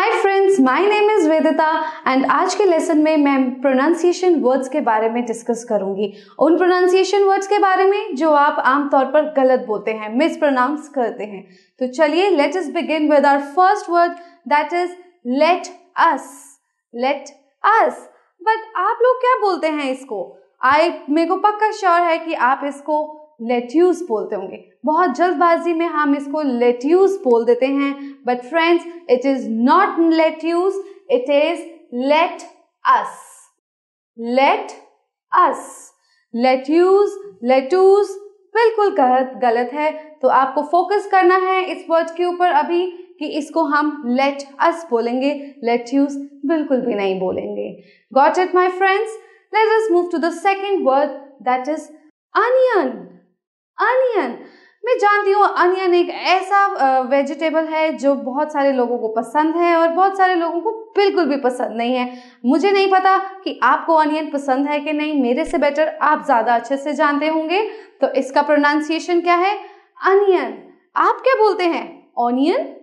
Hi friends my name is Vedita and आज के lesson में मैं प्रोनाउंसिएशन वर्ड्स के बारे में डिस्कस करूंगी उन प्रोनाउंसिएशन वर्ड्स के बारे में जो आप आमतौर पर गलत बोलते हैं मिस प्रोनाउंस करते हैं तो चलिए let us begin with our first word that is let us let us but आप लोग क्या बोलते हैं इसको आई मेरे को पक्का श्योर है कि आप इसको लेट्यूज बोलते होंगे बहुत जल्दबाजी में हम इसको लेट्यूज बोल देते हैं but friends it is not lettuce it is let us let us lettuce lettuce बिल्कुल गलत है तो आपको फोकस करना है इस वर्ड के ऊपर अभी कि इसको हम लेट अस बोलेंगे लेट यूज बिल्कुल भी नहीं बोलेंगे got it my friends let us move to the second word that is onion onion मैं जानती हूँ अनियन एक ऐसा वेजिटेबल है जो बहुत सारे लोगों को पसंद है और बहुत सारे लोगों को बिल्कुल भी पसंद नहीं है मुझे नहीं पता कि आपको अनियन पसंद है कि नहीं मेरे से बेटर आप ज़्यादा अच्छे से जानते होंगे तो इसका प्रोनाउंसिएशन क्या है अनियन आप क्या बोलते हैं ऑनियन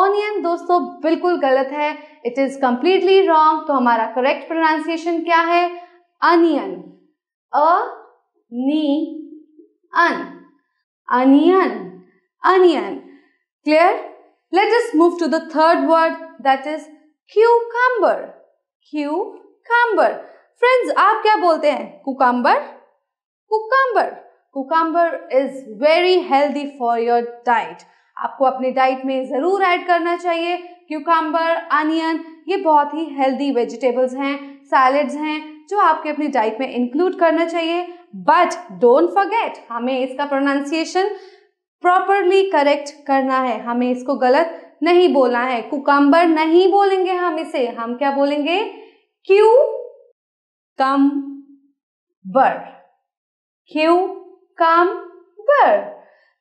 ऑनियन दोस्तों बिल्कुल गलत है इट इज़ कंप्लीटली रॉन्ग तो हमारा करेक्ट प्रोनाउंसिएशन क्या है अनियन अ नी an onion onion clear let us move to the third word that is cucumber cucumber friends aap kya bolte hain cucumber cucumber cucumber is very healthy for your diet आपको अपने diet में ज़रूर add करना चाहिए cucumber onion ये बहुत ही healthy vegetables हैं सैलड्स हैं जो आपके अपनी डाइट में इंक्लूड करना चाहिए बट डोंट फॉरगेट हमें इसका प्रोनाउंसिएशन प्रॉपरली करेक्ट करना है हमें इसको गलत नहीं बोलना है कुकम्बर नहीं बोलेंगे हम इसे हम क्या बोलेंगे क्यू कम बर cucumber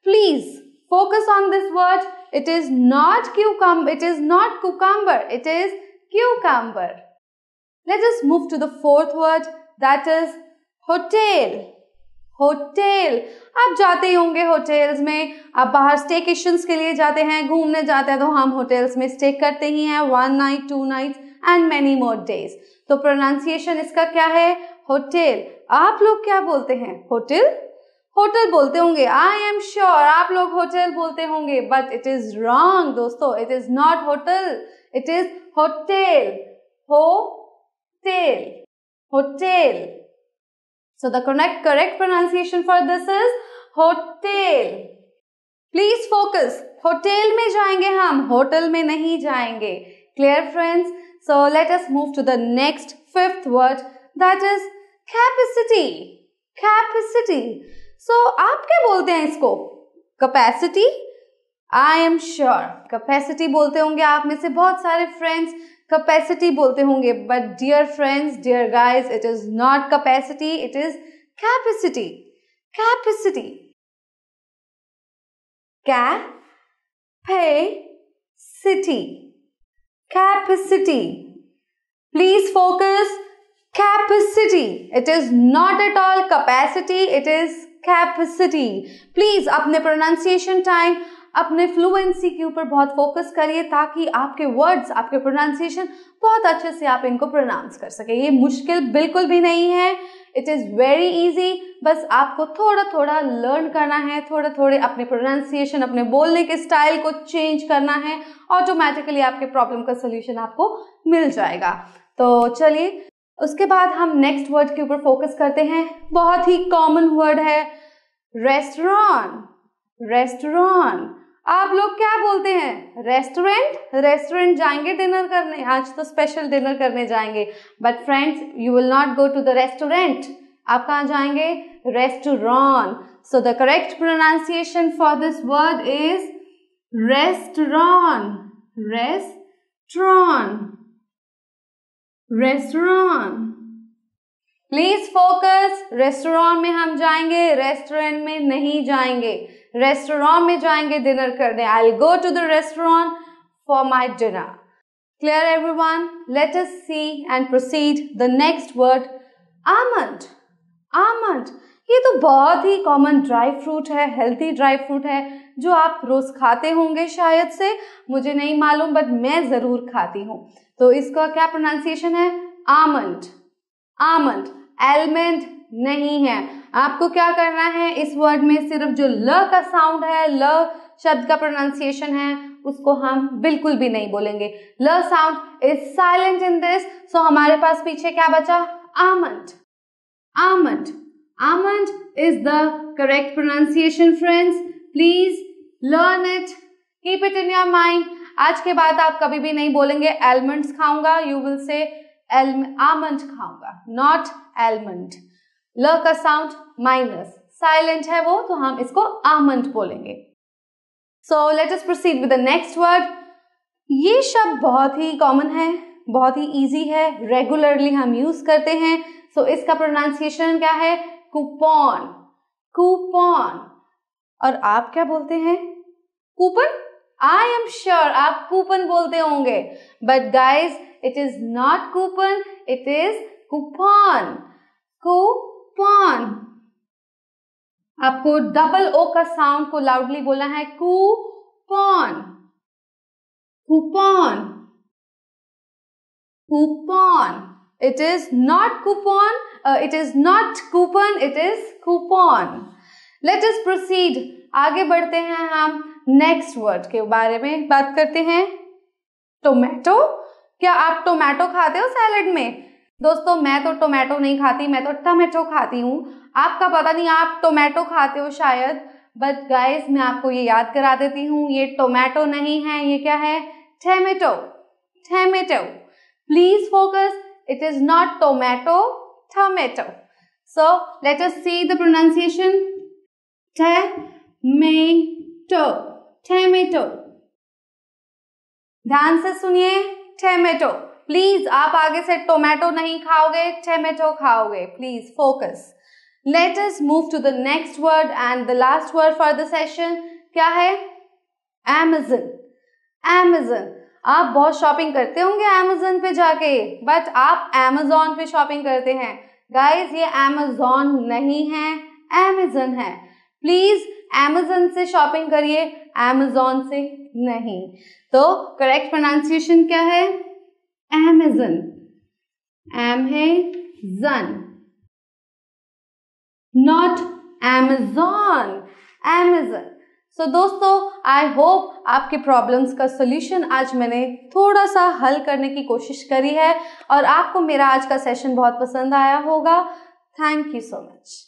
please focus on this word it is not क्यू कम it is not cucumber it is cucumber Let us move to the fourth word that is hotel. Hotel आप जाते ही होंगे hotels में आप बाहर स्टेकेशंस के लिए जाते हैं घूमने जाते हैं तो हम होटल्स में स्टे करते ही हैं one night two nights and many more days तो प्रोनाउंसिएशन इसका क्या है होटल आप लोग क्या बोलते हैं होटल होटल बोलते होंगे आई एम श्योर आप लोग होटल बोलते होंगे बट इट इज रॉन्ग दोस्तों it is not hotel it is hotel हो tail, hotel. So the correct, correct pronunciation for this is hotel. Please focus. Hotel mein jayenge hum hotel mein nahi jayenge Clear friends? So let us move to the next fifth word that is capacity. Capacity. So aap kya bolte hain isko Capacity? I am sure. Capacity बोलते होंगे आप में से बहुत सारे friends capacity बोलते होंगे but dear friends dear guys it is not capacity it is capacity capacity city capacity please focus capacity it is not at all capacity it is capacity please अपने प्रोनाउंसिएशन टाइम अपने fluency के ऊपर बहुत focus करिए ताकि आपके words आपके pronunciation बहुत अच्छे से आप इनको प्रोनाउंस कर सके ये मुश्किल बिल्कुल भी नहीं है इट इज़ वेरी इजी बस आपको थोड़ा थोड़ा लर्न करना है थोड़ा थोड़े अपने प्रोनाउंसिएशन अपने बोलने के स्टाइल को चेंज करना है ऑटोमेटिकली आपके प्रॉब्लम का सोल्यूशन आपको मिल जाएगा तो चलिए उसके बाद हम नेक्स्ट वर्ड के ऊपर फोकस करते हैं बहुत ही कॉमन वर्ड है रेस्टोरेंट रेस्टोरेंट आप लोग क्या बोलते हैं रेस्टोरेंट रेस्टोरेंट जाएंगे डिनर करने आज तो स्पेशल डिनर करने जाएंगे but friends you will not go to the restaurant आप कहा जाएंगे restaurant so the correct pronunciation for this word is restaurant restaurant restaurant please focus restaurant में हम जाएंगे रेस्टोरेंट में नहीं जाएंगे रेस्टोरेंट में जाएंगे डिनर करने I go to the restaurant for my dinner clear everyone let's see and proceed the next word almond almond ये तो बहुत ही कॉमन ड्राई फ्रूट है हेल्थी ड्राई फ्रूट है जो आप रोज खाते होंगे शायद से मुझे नहीं मालूम बट मैं जरूर खाती हूँ तो इसका क्या प्रोनाउंसिएशन है आमंड आमंड एलमेंट नहीं है आपको क्या करना है इस वर्ड में सिर्फ जो ल का साउंड है ल शब्द का प्रोनाउंसिएशन है उसको हम बिल्कुल भी नहीं बोलेंगे L sound is silent in this so हमारे पास पीछे क्या बचा almond almond almond is the correct pronunciation friends please learn it keep it in your mind आज के बाद आप कभी भी नहीं बोलेंगे एलमंड खाऊंगा यू विल से आमंड खाऊंगा नॉट एलमंड ल का साउंड माइनस साइलेंट है वो तो हम इसको आमंत बोलेंगे so let us proceed with the next word ये शब्द बहुत ही कॉमन है बहुत ही इजी है रेगुलरली हम यूज करते हैं सो so, इसका प्रोनाउंसिएशन क्या है कूपन कूपन और आप क्या बोलते हैं कूपन आई एम श्योर आप कूपन बोलते होंगे but guys it is not coupon it is coupon coupon आपको डबल ओ का साउंड को लाउडली बोलना है कू coupon coupon it is not coupon it is not coupon it is coupon let's proceed आगे बढ़ते हैं हम नेक्स्ट वर्ड के बारे में बात करते हैं टोमेटो क्या आप टोमेटो खाते हो सैलड में दोस्तों मैं तो टोमेटो नहीं खाती मैं तो टमेटो खाती हूँ आपका पता नहीं आप टोमेटो खाते हो शायद बट गाइस मैं आपको ये याद करा देती हूँ ये टोमेटो नहीं है ये क्या है tomato tomato please focus it is not tomato tomato so let us see the pronunciation tomato tomato ध्यान से सुनिए टमेटो प्लीज आप आगे से टोमेटो नहीं खाओगे टेमेटो खाओगे please focus let us move to the next word and the last word for the session क्या है एमेजन एमेजन आप बहुत शॉपिंग करते होंगे एमेजन पे जाके बट आप एमेजॉन पे शॉपिंग करते हैं गाइज ये एमेजोन नहीं है एमेजन है प्लीज एमेजन से शॉपिंग करिए एमेजॉन से नहीं तो करेक्ट प्रोनाउंसिएशन क्या है एमेजन एम है जन नॉट एमेजॉन एमेजन सो दोस्तों आई होप आपके प्रॉब्लम्स का सोल्यूशन आज मैंने थोड़ा सा हल करने की कोशिश करी है और आपको मेरा आज का सेशन बहुत पसंद आया होगा थैंक यू सो मच